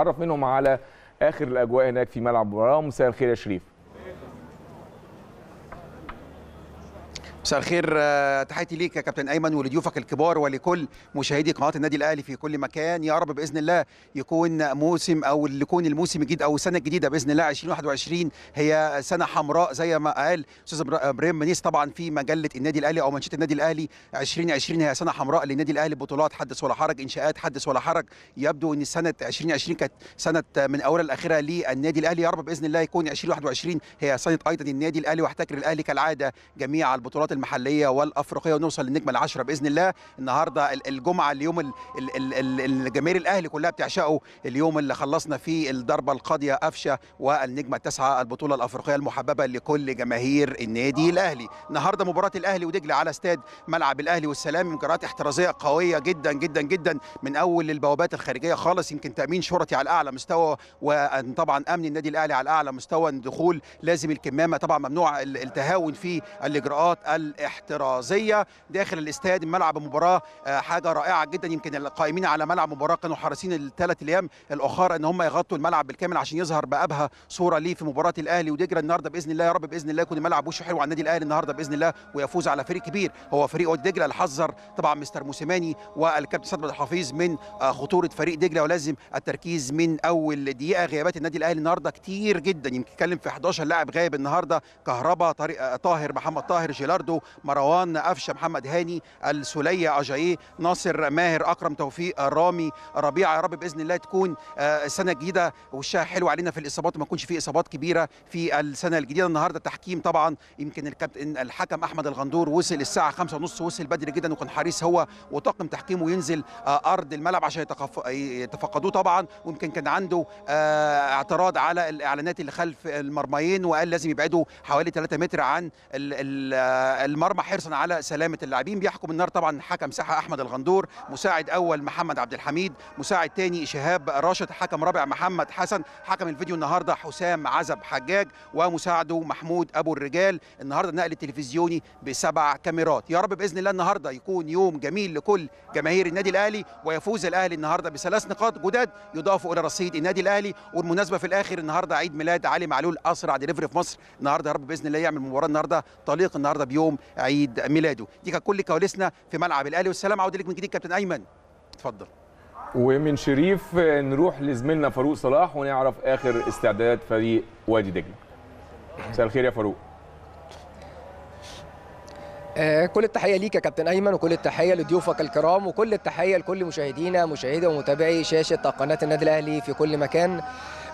هنتعرف منهم على اخر الاجواء هناك في ملعب مباراه مساء الخير يا شريف مساء الخير آه، تحياتي ليك يا كابتن ايمن ولضيوفك الكبار ولكل مشاهدي قناه النادي الاهلي في كل مكان يا رب باذن الله يكون موسم او يكون الموسم الجديد او السنه الجديده باذن الله 2021 هي سنه حمراء زي ما قال استاذ ابراهيم منيس طبعا في مجله النادي الاهلي او منشاه النادي الاهلي 2020 هي سنه حمراء للنادي الاهلي بطولات حدث ولا حرج انشاءات حدث ولا حرج يبدو ان سنه 2020 كانت سنه من اولها لاخرها للنادي الاهلي يا رب باذن الله يكون 2021 هي سنه ايضا النادي الاهلي واحتكر الاهلي كالعاده جميع البطولات المحليه والافريقيه ونوصل للنجمه العشره باذن الله النهارده الجمعه اليوم الجماهير الاهلي كلها بتعشقه اليوم اللي خلصنا فيه الضربه القاضيه قفشه والنجمه التاسعه البطوله الافريقيه المحببه لكل جماهير النادي الاهلي النهارده مباراه الاهلي ودجله على استاد ملعب الاهلي والسلام مباراه احترازيه قويه جدا جدا جدا من اول البوابات الخارجيه خالص يمكن تامين شرطي على اعلى مستوى وطبعا امن النادي الاهلي على اعلى مستوى الدخول لازم الكمامه طبعا ممنوع التهاون في الاجراءات الاحترازيه داخل الاستاد ملعب المباراه آه، حاجه رائعه جدا يمكن القائمين على ملعب المباراه كانوا حريصين الثلاث ايام الاخر ان هم يغطوا الملعب بالكامل عشان يظهر بابهى صوره ليه في مباراه الاهلي ودجله النهارده باذن الله يا رب باذن الله يكون الملعب وشه حلو على النادي الاهلي النهارده باذن الله ويفوز على فريق كبير هو فريق دجله اللي حذر طبعا مستر موسيماني والكابتن صادق الحفيظ من آه، خطوره فريق دجله ولازم التركيز من اول دقيقه غيابات النادي الاهلي النهارده كتير جدا يمكن نتكلم في 11 لاعب غايب النهارده كهربا طارق آه، طاهر محمد طاهر جيلاردو عبده مروان قفشه محمد هاني السوليه أجاي ناصر ماهر اكرم توفيق رامي ربيعه يا رب باذن الله تكون آه، سنه جديده وشها حلو علينا في الاصابات وما يكونش في اصابات كبيره في السنه الجديده النهارده تحكيم طبعا يمكن الكابتن الحكم احمد الغندور وصل الساعه 5:30 وصل بدري جدا وكان حريص هو وطاقم تحكيمه ينزل آه، ارض الملعب عشان يتفقدوه طبعا ويمكن كان عنده آه، اعتراض على الاعلانات اللي خلف المرميين وقال لازم يبعدوا حوالي 3 متر عن المرمى حرصا على سلامه اللاعبين بيحكم النار طبعا حكم ساحه احمد الغندور مساعد اول محمد عبد الحميد مساعد ثاني شهاب راشد حكم رابع محمد حسن حكم الفيديو النهارده حسام عزب حجاج ومساعده محمود ابو الرجال النهارده النقل التلفزيوني بسبع كاميرات يا رب باذن الله النهارده يكون يوم جميل لكل جماهير النادي الاهلي ويفوز الاهلي النهارده بثلاث نقاط جداد يضافوا الى رصيد النادي الاهلي والمناسبه في الاخر النهارده عيد ميلاد علي معلول اسرع دليفري في مصر النهارده يا رب باذن الله يعمل مباراه النهارده طليق النهارده بيوم يوم عيد ميلاده دي كانت كل كواليسنا في ملعب الاهلي والسلام عوده لك من جديد كابتن ايمن اتفضل ومن شريف نروح لزميلنا فاروق صلاح ونعرف اخر استعدادات فريق وادي دجله مساء الخير يا فاروق آه، كل التحيه ليك يا كابتن ايمن وكل التحيه لضيوفك الكرام وكل التحيه لكل مشاهدينا مشاهدي ومتابعي شاشه قناه النادي الاهلي في كل مكان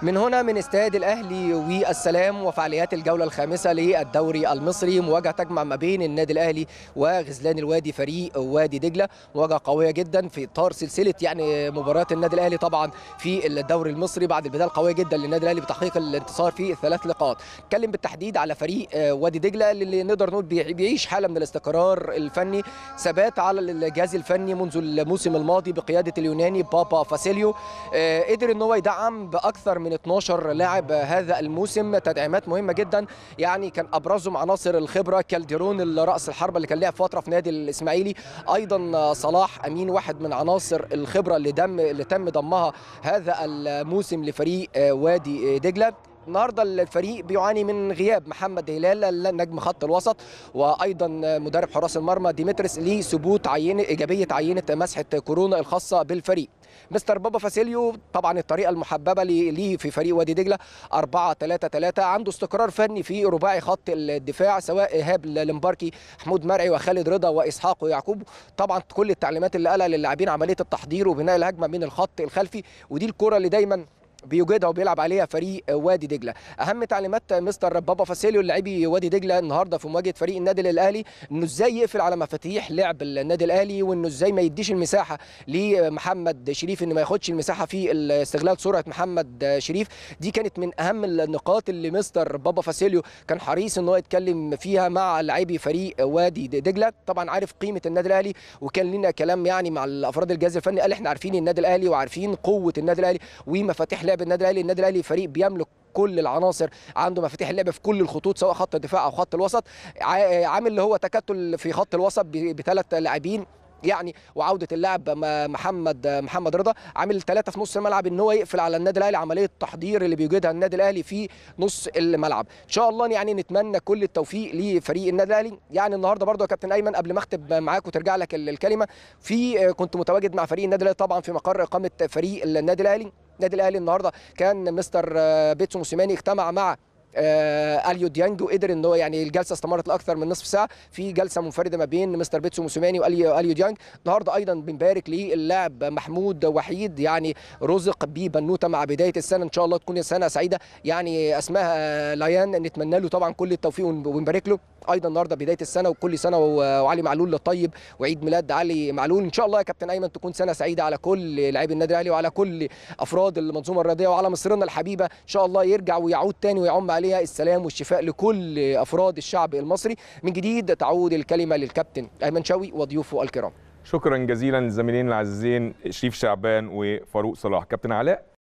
من هنا من استاد الاهلي والسلام وفعاليات الجوله الخامسه للدوري المصري مواجهه تجمع ما بين النادي الاهلي وغزلان الوادي فريق وادي دجله مواجهه قويه جدا في اطار سلسله يعني مباريات النادي الاهلي طبعا في الدوري المصري بعد البدايه القويه جدا للنادي الاهلي بتحقيق الانتصار في الثلاث لقاءات نتكلم بالتحديد على فريق وادي دجله اللي نقدر نقول بيعيش حاله من الاستقرار الفني ثبات على الجهاز الفني منذ الموسم الماضي بقياده اليوناني بابا فاسيليو آه، قدر ان هو يدعم باكثر من 12 لاعب هذا الموسم تدعيمات مهمه جدا يعني كان ابرزهم عناصر الخبره كالديرون راس الحربه اللي كان لعب فتره في نادي الاسماعيلي ايضا صلاح امين واحد من عناصر الخبره اللي دم اللي تم ضمها هذا الموسم لفريق وادي دجله النهارده الفريق بيعاني من غياب محمد هلال نجم خط الوسط وايضا مدرب حراس المرمى ديمتريس لثبوت عينه ايجابيه عينه مسحه كورونا الخاصه بالفريق مستر بابا فاسيليو طبعا الطريقه المحببه ليه في فريق وادي دجله 4 3 3 عنده استقرار فني في رباعي خط الدفاع سواء ايهاب لمباركي حمود مرعي وخالد رضا واسحاق ويعقوب طبعا كل التعليمات اللي قالها للاعبين عمليه التحضير وبناء الهجمه من الخط الخلفي ودي الكره اللي دايما بيجيدها وبيلعب عليها فريق وادي دجله اهم تعليمات مستر بابا فاسيليو لاعبي وادي دجله النهارده في مواجهه فريق النادي الاهلي انه ازاي يقفل على مفاتيح لعب النادي الاهلي وانه ازاي ما يديش المساحه لمحمد شريف انه ما ياخدش المساحه في استغلال سرعه محمد شريف دي كانت من اهم النقاط اللي مستر بابا فاسيليو كان حريص ان هو يتكلم فيها مع لاعبي فريق وادي دجله طبعا عارف قيمه النادي الاهلي وكان لنا كلام يعني مع الافراد الجهاز الفني قال احنا عارفين النادي الاهلي وعارفين قوه النادي الاهلي ومفاتيح لعب لعب النادي الاهلي النادي الاهلي فريق بيملك كل العناصر عنده مفاتيح اللعب في كل الخطوط سواء خط الدفاع او خط الوسط عامل اللي هو تكتل في خط الوسط بثلاث لاعبين يعني وعوده اللاعب محمد محمد رضا عامل ثلاثه في نص الملعب ان هو يقفل على النادي الاهلي عمليه التحضير اللي بيجدها النادي الاهلي في نص الملعب ان شاء الله يعني نتمنى كل التوفيق لفريق النادي الاهلي يعني النهارده برضو يا كابتن ايمن قبل ما اختب معاك وترجع لك الكلمه في كنت متواجد مع فريق النادي الاهلي طبعا في مقر اقامه فريق النادي الاهلي النادي الاهلي النهارده كان مستر بيتسو موسيماني اجتمع مع آه، اليو ديانج وقدر ان هو يعني الجلسه استمرت لاكثر من نصف ساعه في جلسه منفرده ما بين مستر بيتسو موسوماني واليو ديانج النهارده ايضا بنبارك للاعب محمود وحيد يعني رزق ببنوته مع بدايه السنه ان شاء الله تكون سنه سعيده يعني اسمها ليان نتمنى له طبعا كل التوفيق ونبارك له ايضا النهارده بدايه السنه وكل سنه وعلي معلول الطيب وعيد ميلاد علي معلول ان شاء الله يا كابتن ايمن تكون سنه سعيده على كل لاعبي النادي الاهلي وعلى كل افراد المنظومه الرياضيه وعلى مصرنا الحبيبه ان شاء الله يرجع ويعود تاني ويعم عليه عملية السلام والشفاء لكل أفراد الشعب المصري من جديد تعود الكلمة للكابتن أيمن شوي وضيوفه الكرام شكرا جزيلا للزميلين العزيزين شريف شعبان وفاروق صلاح كابتن علاء